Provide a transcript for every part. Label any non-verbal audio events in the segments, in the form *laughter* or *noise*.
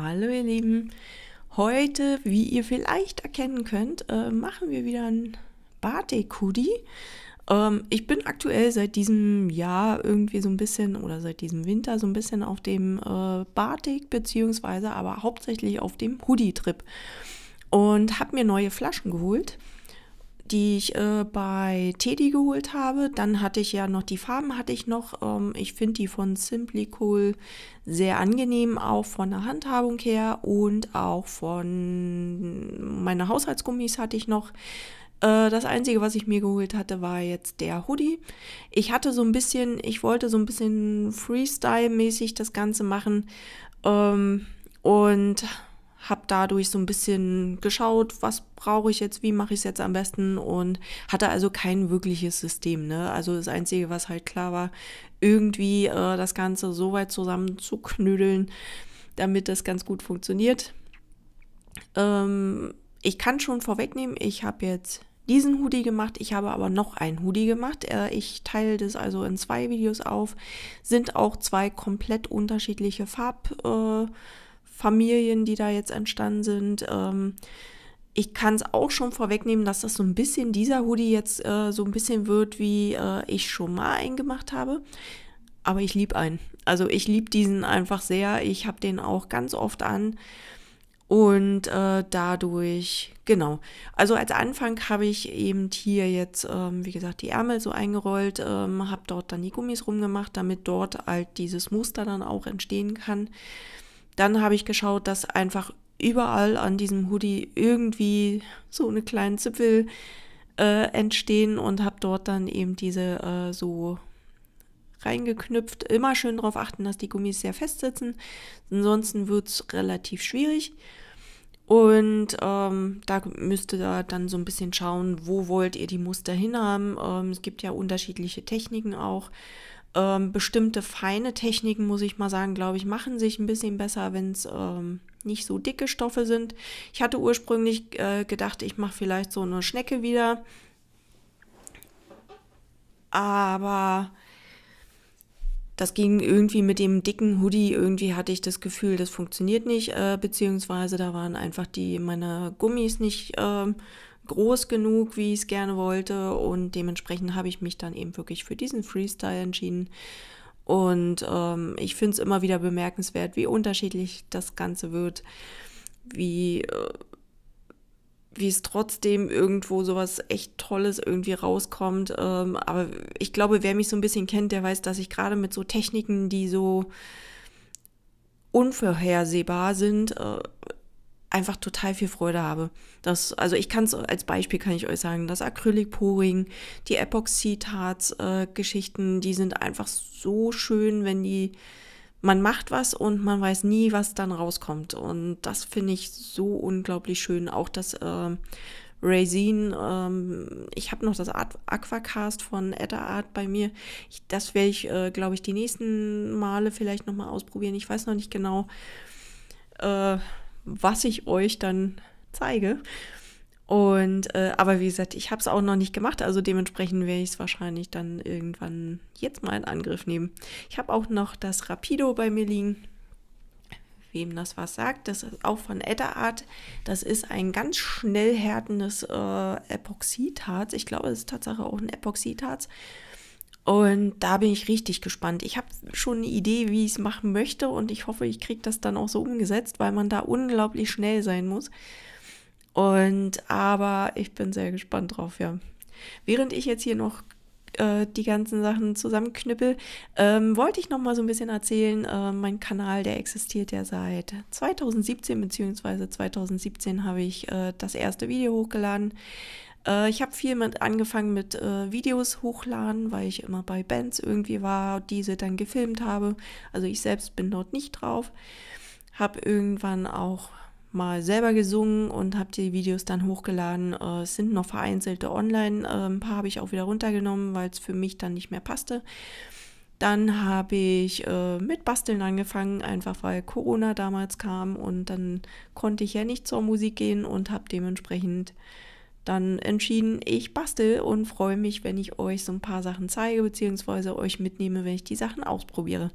Hallo ihr Lieben, heute, wie ihr vielleicht erkennen könnt, äh, machen wir wieder ein Bartek-Hoodie. Ähm, ich bin aktuell seit diesem Jahr irgendwie so ein bisschen oder seit diesem Winter so ein bisschen auf dem äh, Bartek beziehungsweise aber hauptsächlich auf dem Hoodie-Trip und habe mir neue Flaschen geholt die ich äh, bei Teddy geholt habe. Dann hatte ich ja noch die Farben, hatte ich noch. Ähm, ich finde die von Simply Cool sehr angenehm, auch von der Handhabung her und auch von meiner Haushaltsgummis hatte ich noch. Äh, das einzige, was ich mir geholt hatte, war jetzt der Hoodie. Ich hatte so ein bisschen, ich wollte so ein bisschen Freestyle-mäßig das Ganze machen ähm, und habe dadurch so ein bisschen geschaut, was brauche ich jetzt, wie mache ich es jetzt am besten und hatte also kein wirkliches System. Ne? Also das Einzige, was halt klar war, irgendwie äh, das Ganze so weit zusammen zu knüdeln, damit das ganz gut funktioniert. Ähm, ich kann schon vorwegnehmen, ich habe jetzt diesen Hoodie gemacht, ich habe aber noch einen Hoodie gemacht. Äh, ich teile das also in zwei Videos auf, sind auch zwei komplett unterschiedliche Farb. Äh, Familien, die da jetzt entstanden sind. Ähm, ich kann es auch schon vorwegnehmen, dass das so ein bisschen dieser Hoodie jetzt äh, so ein bisschen wird, wie äh, ich schon mal einen gemacht habe. Aber ich liebe einen. Also ich liebe diesen einfach sehr. Ich habe den auch ganz oft an. Und äh, dadurch, genau. Also als Anfang habe ich eben hier jetzt, ähm, wie gesagt, die Ärmel so eingerollt, ähm, habe dort dann die Gummis rumgemacht, damit dort halt dieses Muster dann auch entstehen kann dann habe ich geschaut, dass einfach überall an diesem Hoodie irgendwie so eine kleine Zipfel äh, entstehen und habe dort dann eben diese äh, so reingeknüpft. Immer schön darauf achten, dass die Gummis sehr fest sitzen. Ansonsten wird es relativ schwierig. Und ähm, da müsst ihr dann so ein bisschen schauen, wo wollt ihr die Muster hinhaben. Ähm, es gibt ja unterschiedliche Techniken auch. Ähm, bestimmte feine Techniken, muss ich mal sagen, glaube ich, machen sich ein bisschen besser, wenn es ähm, nicht so dicke Stoffe sind. Ich hatte ursprünglich äh, gedacht, ich mache vielleicht so eine Schnecke wieder. Aber das ging irgendwie mit dem dicken Hoodie. Irgendwie hatte ich das Gefühl, das funktioniert nicht. Äh, beziehungsweise da waren einfach die meine Gummis nicht. Äh, groß genug, wie ich es gerne wollte. Und dementsprechend habe ich mich dann eben wirklich für diesen Freestyle entschieden. Und ähm, ich finde es immer wieder bemerkenswert, wie unterschiedlich das Ganze wird, wie, äh, wie es trotzdem irgendwo sowas echt Tolles irgendwie rauskommt. Ähm, aber ich glaube, wer mich so ein bisschen kennt, der weiß, dass ich gerade mit so Techniken, die so unvorhersehbar sind, äh, einfach total viel Freude habe. Das, also ich kann es als Beispiel kann ich euch sagen, das Acrylic-Poring, die epoxy Epoxidharz-Geschichten, die sind einfach so schön, wenn die man macht was und man weiß nie, was dann rauskommt. Und das finde ich so unglaublich schön. Auch das äh, Raisin, ähm, ich habe noch das Aquacast von Etta Art bei mir. Ich, das werde ich, äh, glaube ich, die nächsten Male vielleicht nochmal ausprobieren. Ich weiß noch nicht genau. Äh, was ich euch dann zeige. Und äh, aber wie gesagt, ich habe es auch noch nicht gemacht, also dementsprechend werde ich es wahrscheinlich dann irgendwann jetzt mal in Angriff nehmen. Ich habe auch noch das Rapido bei mir liegen. Wem das was sagt, das ist auch von Edda Art. Das ist ein ganz schnell härtendes äh, Epoxidharz. Ich glaube, es ist tatsächlich auch ein Epoxidharz. Und da bin ich richtig gespannt. Ich habe schon eine Idee, wie ich es machen möchte und ich hoffe, ich kriege das dann auch so umgesetzt, weil man da unglaublich schnell sein muss. Und aber ich bin sehr gespannt drauf, ja. Während ich jetzt hier noch äh, die ganzen Sachen zusammenknüppel, ähm, wollte ich noch mal so ein bisschen erzählen. Äh, mein Kanal, der existiert ja seit 2017 beziehungsweise 2017 habe ich äh, das erste Video hochgeladen. Äh, ich habe viel mit angefangen mit äh, Videos hochladen, weil ich immer bei Bands irgendwie war, diese dann gefilmt habe. Also ich selbst bin dort nicht drauf. Habe irgendwann auch mal selber gesungen und habe die Videos dann hochgeladen. Äh, es sind noch vereinzelte online. Äh, ein paar habe ich auch wieder runtergenommen, weil es für mich dann nicht mehr passte. Dann habe ich äh, mit Basteln angefangen, einfach weil Corona damals kam und dann konnte ich ja nicht zur Musik gehen und habe dementsprechend dann entschieden, ich bastel und freue mich, wenn ich euch so ein paar Sachen zeige, beziehungsweise euch mitnehme, wenn ich die Sachen ausprobiere.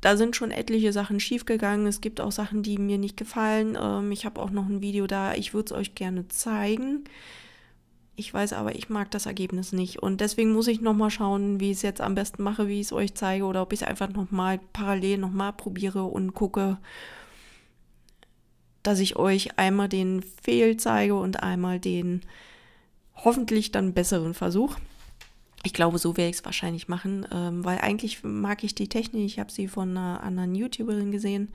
Da sind schon etliche Sachen schiefgegangen. Es gibt auch Sachen, die mir nicht gefallen. Ähm, ich habe auch noch ein Video da. Ich würde es euch gerne zeigen. Ich weiß aber, ich mag das Ergebnis nicht. Und deswegen muss ich nochmal schauen, wie ich es jetzt am besten mache, wie ich es euch zeige oder ob ich es einfach nochmal parallel nochmal probiere und gucke, dass ich euch einmal den Fehl zeige und einmal den hoffentlich dann besseren Versuch. Ich glaube, so werde ich es wahrscheinlich machen, ähm, weil eigentlich mag ich die Technik. Ich habe sie von einer anderen YouTuberin gesehen,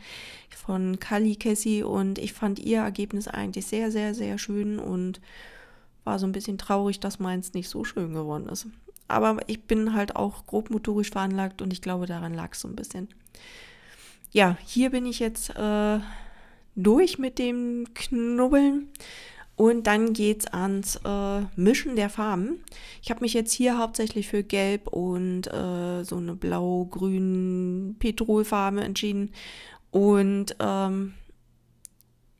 von Kali Cassie, und ich fand ihr Ergebnis eigentlich sehr, sehr, sehr schön und war so ein bisschen traurig, dass meins nicht so schön geworden ist. Aber ich bin halt auch grobmotorisch veranlagt und ich glaube, daran lag es so ein bisschen. Ja, hier bin ich jetzt. Äh, durch mit dem Knubbeln. Und dann geht's ans äh, Mischen der Farben. Ich habe mich jetzt hier hauptsächlich für Gelb und äh, so eine blau-grün Petrolfarbe entschieden. Und ähm,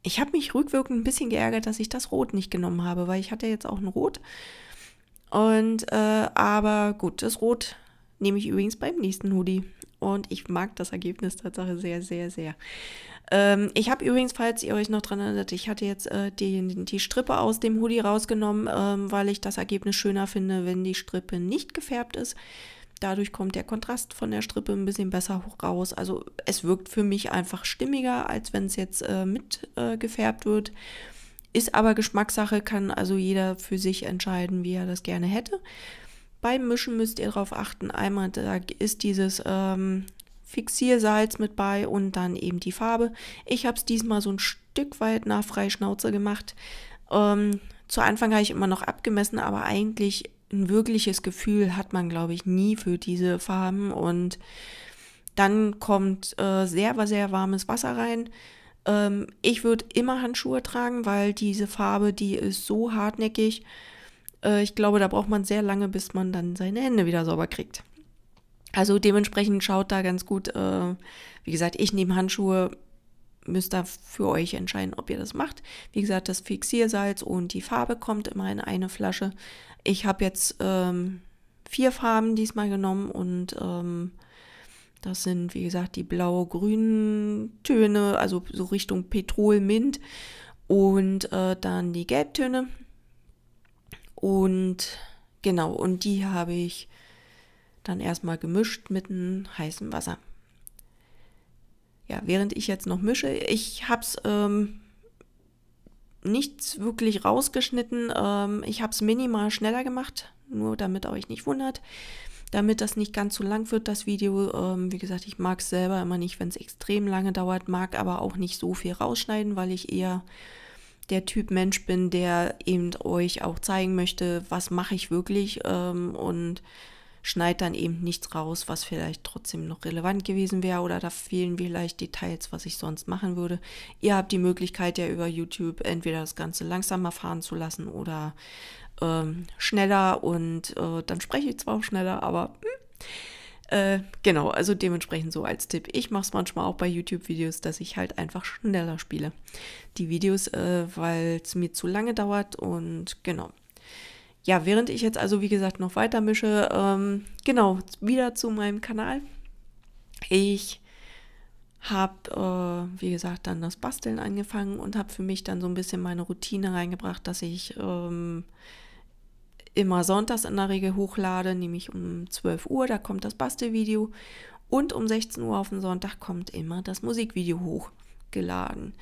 ich habe mich rückwirkend ein bisschen geärgert, dass ich das Rot nicht genommen habe, weil ich hatte jetzt auch ein Rot. Und äh, aber gut, das Rot nehme ich übrigens beim nächsten Hoodie und ich mag das Ergebnis Tatsache sehr, sehr, sehr. Ähm, ich habe übrigens, falls ihr euch noch dran erinnert, ich hatte jetzt äh, die, die Strippe aus dem Hoodie rausgenommen, ähm, weil ich das Ergebnis schöner finde, wenn die Strippe nicht gefärbt ist. Dadurch kommt der Kontrast von der Strippe ein bisschen besser hoch raus. Also es wirkt für mich einfach stimmiger, als wenn es jetzt äh, mit äh, gefärbt wird. Ist aber Geschmackssache, kann also jeder für sich entscheiden, wie er das gerne hätte. Beim Mischen müsst ihr darauf achten, einmal da ist dieses ähm, Fixiersalz mit bei und dann eben die Farbe. Ich habe es diesmal so ein Stück weit nach Freischnauze gemacht. Ähm, zu Anfang habe ich immer noch abgemessen, aber eigentlich ein wirkliches Gefühl hat man, glaube ich, nie für diese Farben. Und dann kommt äh, sehr, sehr warmes Wasser rein. Ähm, ich würde immer Handschuhe tragen, weil diese Farbe, die ist so hartnäckig. Äh, ich glaube, da braucht man sehr lange, bis man dann seine Hände wieder sauber kriegt. Also dementsprechend schaut da ganz gut. Äh, wie gesagt, ich nehme Handschuhe, müsst da für euch entscheiden, ob ihr das macht. Wie gesagt, das Fixiersalz und die Farbe kommt immer in eine Flasche. Ich habe jetzt ähm, vier Farben diesmal genommen und ähm, das sind, wie gesagt, die blau-grünen Töne, also so Richtung Petrol-Mint und äh, dann die Gelbtöne. Und genau, und die habe ich dann erstmal gemischt mit einem heißen Wasser. Ja, während ich jetzt noch mische, ich habe es ähm, nichts wirklich rausgeschnitten. Ähm, ich habe es minimal schneller gemacht, nur damit euch nicht wundert damit das nicht ganz so lang wird, das Video. Ähm, wie gesagt, ich mag es selber immer nicht, wenn es extrem lange dauert, mag aber auch nicht so viel rausschneiden, weil ich eher der Typ Mensch bin, der eben euch auch zeigen möchte, was mache ich wirklich ähm, und schneid dann eben nichts raus, was vielleicht trotzdem noch relevant gewesen wäre oder da fehlen vielleicht Details, was ich sonst machen würde. Ihr habt die Möglichkeit ja über YouTube entweder das Ganze langsamer fahren zu lassen oder ähm, schneller und äh, dann spreche ich zwar auch schneller, aber mh, hm, äh, genau, also dementsprechend so als Tipp. Ich mache es manchmal auch bei YouTube-Videos, dass ich halt einfach schneller spiele. Die Videos, äh, weil es mir zu lange dauert und genau. Ja, während ich jetzt also wie gesagt noch weiter mische, ähm, genau, wieder zu meinem Kanal. Ich habe, äh, wie gesagt, dann das Basteln angefangen und habe für mich dann so ein bisschen meine Routine reingebracht, dass ich ähm, immer sonntags in der Regel hochlade, nämlich um 12 Uhr, da kommt das Bastelvideo und um 16 Uhr auf den Sonntag kommt immer das Musikvideo hochgeladen.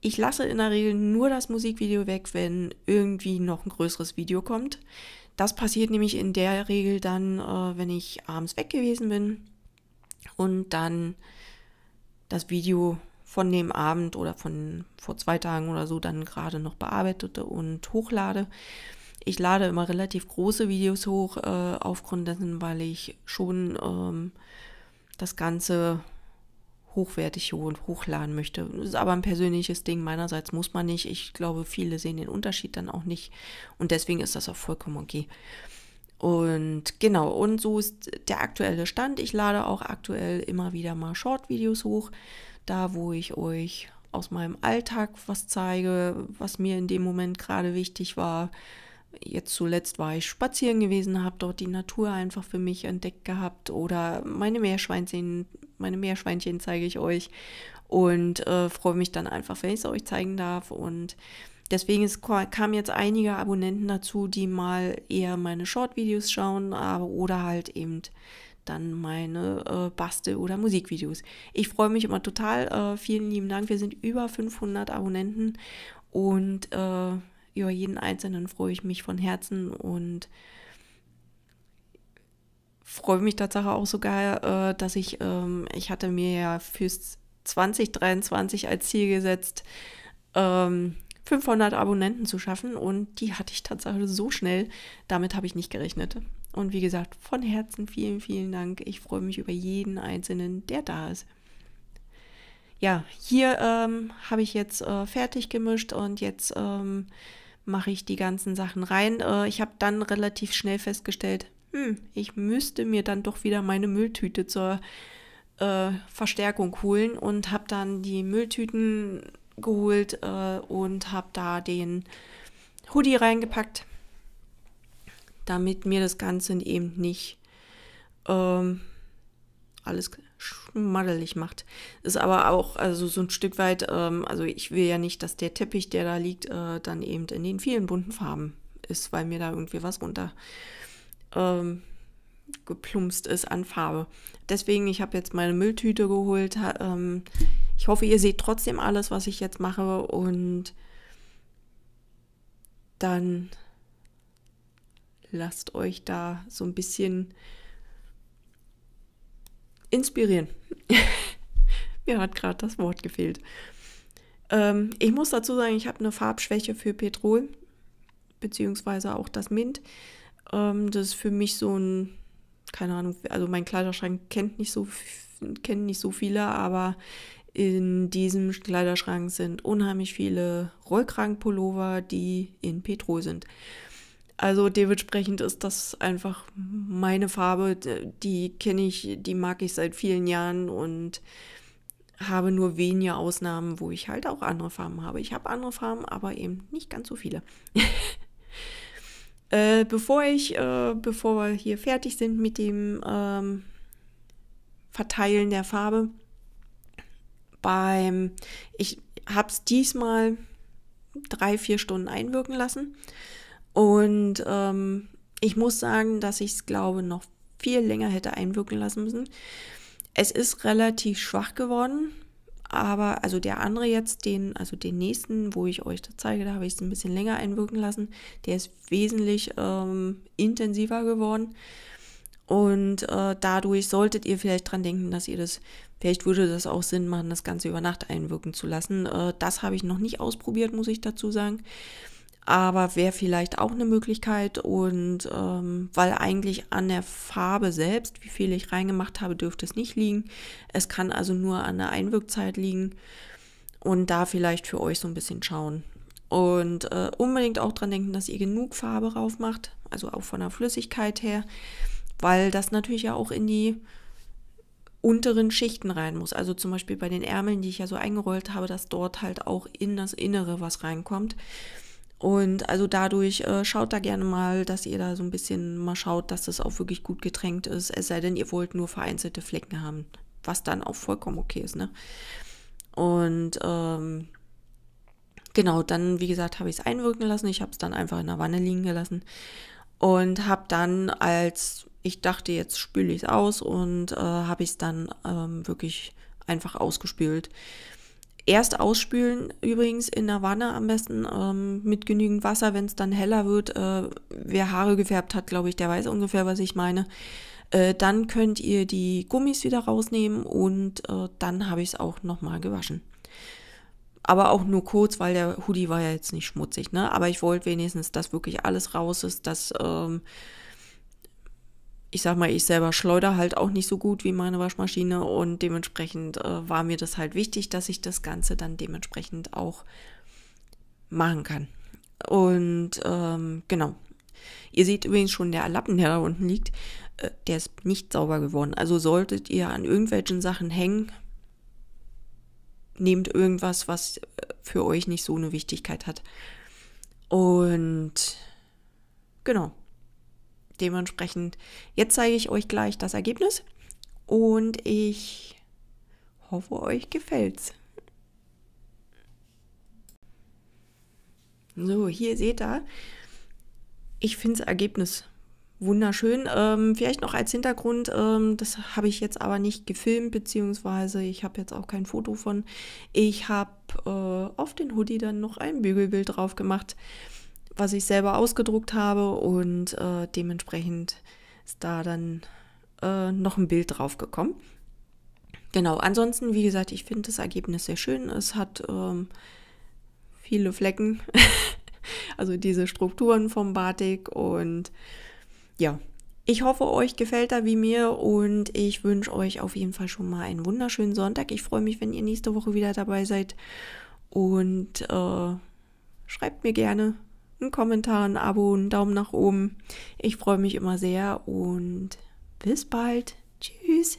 Ich lasse in der Regel nur das Musikvideo weg, wenn irgendwie noch ein größeres Video kommt. Das passiert nämlich in der Regel dann, äh, wenn ich abends weg gewesen bin und dann das Video von dem Abend oder von vor zwei Tagen oder so dann gerade noch bearbeitete und hochlade ich lade immer relativ große Videos hoch, äh, aufgrund dessen, weil ich schon ähm, das Ganze hochwertig und hochladen möchte. Das ist aber ein persönliches Ding. Meinerseits muss man nicht. Ich glaube, viele sehen den Unterschied dann auch nicht. Und deswegen ist das auch vollkommen okay. Und genau, und so ist der aktuelle Stand. Ich lade auch aktuell immer wieder mal Short-Videos hoch, da wo ich euch aus meinem Alltag was zeige, was mir in dem Moment gerade wichtig war, Jetzt zuletzt war ich spazieren gewesen, habe dort die Natur einfach für mich entdeckt gehabt oder meine Meerschweinchen, meine Meerschweinchen zeige ich euch und äh, freue mich dann einfach, wenn ich es euch zeigen darf und Deswegen kamen jetzt einige Abonnenten dazu, die mal eher meine Short-Videos schauen aber, oder halt eben dann meine äh, Bastel- oder Musikvideos. Ich freue mich immer total. Äh, vielen lieben Dank. Wir sind über 500 Abonnenten und äh, über jeden Einzelnen freue ich mich von Herzen und freue mich tatsächlich auch sogar, äh, dass ich, ähm, ich hatte mir ja fürs 2023 als Ziel gesetzt, 500 ähm, Abonnenten zu schaffen und die hatte ich tatsächlich so schnell. Damit habe ich nicht gerechnet. Und wie gesagt, von Herzen vielen, vielen Dank. Ich freue mich über jeden Einzelnen, der da ist ja, hier ähm, habe ich jetzt äh, fertig gemischt und jetzt ähm, mache ich die ganzen Sachen rein. Äh, ich habe dann relativ schnell festgestellt, hm, ich müsste mir dann doch wieder meine Mülltüte zur äh, Verstärkung holen und habe dann die Mülltüten geholt äh, und habe da den Hoodie reingepackt, damit mir das Ganze eben nicht ähm, alles schmaddelig macht. Ist aber auch also so ein Stück weit, ähm, also ich will ja nicht, dass der Teppich, der da liegt, äh, dann eben in den vielen bunten Farben ist, weil mir da irgendwie was runter ähm, geplumpst ist an Farbe. Deswegen, ich habe jetzt meine Mülltüte geholt. Ähm, ich hoffe, ihr seht trotzdem alles, was ich jetzt mache und dann lasst euch da so ein bisschen inspirieren. *laughs* Mir hat gerade das Wort gefehlt. Ähm, ich muss dazu sagen, ich habe eine Farbschwäche für Petrol, beziehungsweise auch das Mint. Ähm, das ist für mich so ein, keine Ahnung, also mein Kleiderschrank kennt nicht so, kennen nicht so viele, aber in diesem Kleiderschrank sind unheimlich viele Rollkragenpullover, die in Petrol sind. Also dementsprechend ist das einfach meine Farbe, die kenne ich, die mag ich seit vielen Jahren und habe nur wenige Ausnahmen, wo ich halt auch andere Farben habe. Ich habe andere Farben, aber eben nicht ganz so viele. *laughs* äh, bevor ich, äh, bevor wir hier fertig sind mit dem ähm, Verteilen der Farbe, beim, ich habe es diesmal drei, vier Stunden einwirken lassen. Und ähm, ich muss sagen, dass ich es glaube noch viel länger hätte einwirken lassen müssen. Es ist relativ schwach geworden, aber also der andere jetzt, den, also den nächsten, wo ich euch das zeige, da habe ich es ein bisschen länger einwirken lassen. Der ist wesentlich ähm, intensiver geworden. Und äh, dadurch solltet ihr vielleicht dran denken, dass ihr das, vielleicht würde das auch Sinn machen, das Ganze über Nacht einwirken zu lassen. Äh, das habe ich noch nicht ausprobiert, muss ich dazu sagen aber wäre vielleicht auch eine Möglichkeit und ähm, weil eigentlich an der Farbe selbst, wie viel ich reingemacht habe, dürfte es nicht liegen. Es kann also nur an der Einwirkzeit liegen und da vielleicht für euch so ein bisschen schauen. Und äh, unbedingt auch dran denken, dass ihr genug Farbe rauf macht, also auch von der Flüssigkeit her, weil das natürlich ja auch in die unteren Schichten rein muss. Also zum Beispiel bei den Ärmeln, die ich ja so eingerollt habe, dass dort halt auch in das Innere was reinkommt. Und also dadurch äh, schaut da gerne mal, dass ihr da so ein bisschen mal schaut, dass das auch wirklich gut getränkt ist. Es sei denn, ihr wollt nur vereinzelte Flecken haben, was dann auch vollkommen okay ist. Ne? Und ähm, genau, dann, wie gesagt, habe ich es einwirken lassen. Ich habe es dann einfach in der Wanne liegen gelassen und habe dann, als ich dachte, jetzt spüle ich es aus und äh, habe ich es dann ähm, wirklich einfach ausgespült. Erst ausspülen übrigens in der Wanne am besten ähm, mit genügend Wasser, wenn es dann heller wird. Äh, wer Haare gefärbt hat, glaube ich, der weiß ungefähr, was ich meine. Äh, dann könnt ihr die Gummis wieder rausnehmen und äh, dann habe ich es auch nochmal gewaschen. Aber auch nur kurz, weil der Hoodie war ja jetzt nicht schmutzig, ne? Aber ich wollte wenigstens, dass wirklich alles raus ist, dass ähm, ich sag mal, ich selber schleuder halt auch nicht so gut wie meine Waschmaschine und dementsprechend äh, war mir das halt wichtig, dass ich das Ganze dann dementsprechend auch machen kann. Und ähm, genau. Ihr seht übrigens schon, der Lappen, der da unten liegt, äh, der ist nicht sauber geworden. Also solltet ihr an irgendwelchen Sachen hängen, nehmt irgendwas, was äh, für euch nicht so eine Wichtigkeit hat. Und genau dementsprechend, jetzt zeige ich euch gleich das Ergebnis und ich hoffe, euch gefällt's. So, hier seht ihr, ich finde das Ergebnis wunderschön. Ähm, vielleicht noch als Hintergrund, ähm, das habe ich jetzt aber nicht gefilmt, beziehungsweise ich habe jetzt auch kein Foto von. Ich habe äh, auf den Hoodie dann noch ein Bügelbild drauf gemacht was ich selber ausgedruckt habe und äh, dementsprechend ist da dann äh, noch ein Bild drauf gekommen. Genau, ansonsten, wie gesagt, ich finde das Ergebnis sehr schön. Es hat ähm, viele Flecken, *laughs* also diese Strukturen vom Batik und ja, ich hoffe, euch gefällt er wie mir und ich wünsche euch auf jeden Fall schon mal einen wunderschönen Sonntag. Ich freue mich, wenn ihr nächste Woche wieder dabei seid und äh, schreibt mir gerne, ein Kommentar, ein Abo, einen Daumen nach oben. Ich freue mich immer sehr und bis bald. Tschüss.